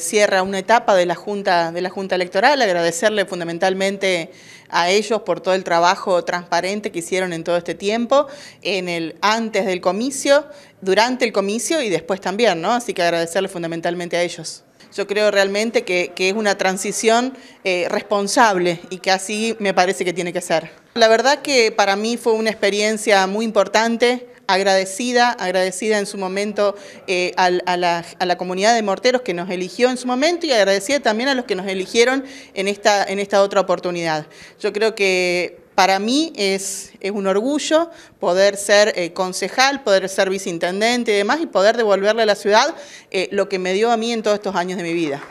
Cierra una etapa de la Junta, de la junta Electoral, agradecerle fundamentalmente a ellos por todo el trabajo transparente que hicieron en todo este tiempo, en el antes del comicio, durante el comicio y después también, ¿no? Así que agradecerle fundamentalmente a ellos. Yo creo realmente que, es una transición eh, responsable y que así me parece que tiene que ser. La verdad que para mí fue una experiencia muy importante, agradecida, agradecida en su momento eh, a, la, comunidad de morteros que nos eligió en su momento y agradecida también a los que nos eligieron en esta, en esta otra oportunidad. Yo creo que para mí es, un orgullo poder ser eh, concejal, poder ser viceintendente y demás, y poder devolverle a la ciudad eh, lo que me dio a mí en todos estos años de mi vida.